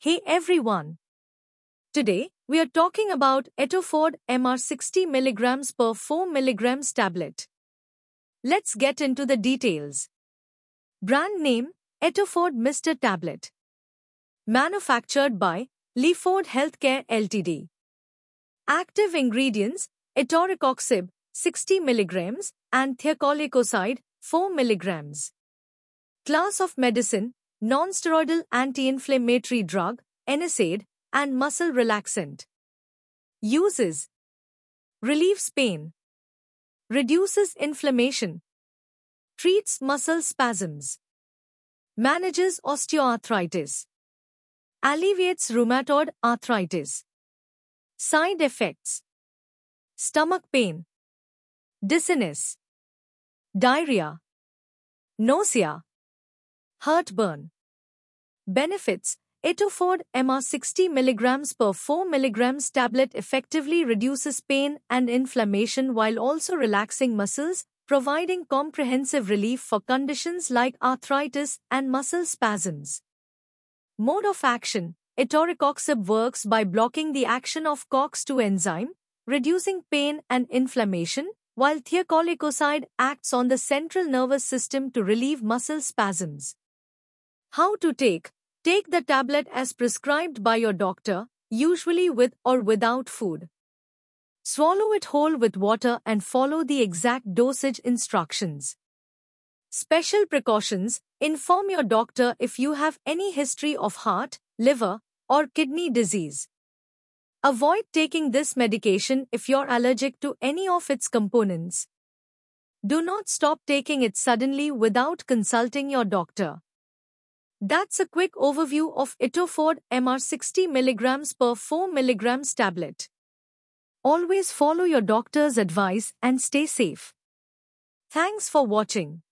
Hey everyone! Today, we are talking about Etoford MR 60 mg per 4 mg tablet. Let's get into the details. Brand name Etoford Mr. Tablet. Manufactured by Leaford Healthcare Ltd. Active ingredients Etoricoxib 60 mg and Thiacolicoside 4 mg. Class of medicine nonsteroidal anti-inflammatory drug, NSAID, and muscle relaxant. Uses Relieves pain. Reduces inflammation. Treats muscle spasms. Manages osteoarthritis. Alleviates rheumatoid arthritis. Side effects Stomach pain. Dizziness. Diarrhea. Nausea. Heartburn. Benefits Etoford MR 60 mg per 4 mg tablet effectively reduces pain and inflammation while also relaxing muscles, providing comprehensive relief for conditions like arthritis and muscle spasms. Mode of action Etoricoxib works by blocking the action of COX2 enzyme, reducing pain and inflammation, while thiacolicoside acts on the central nervous system to relieve muscle spasms. How to take Take the tablet as prescribed by your doctor, usually with or without food. Swallow it whole with water and follow the exact dosage instructions. Special precautions Inform your doctor if you have any history of heart, liver, or kidney disease. Avoid taking this medication if you're allergic to any of its components. Do not stop taking it suddenly without consulting your doctor. That's a quick overview of Itoford MR 60 mg per 4 mg tablet. Always follow your doctor's advice and stay safe. Thanks for watching.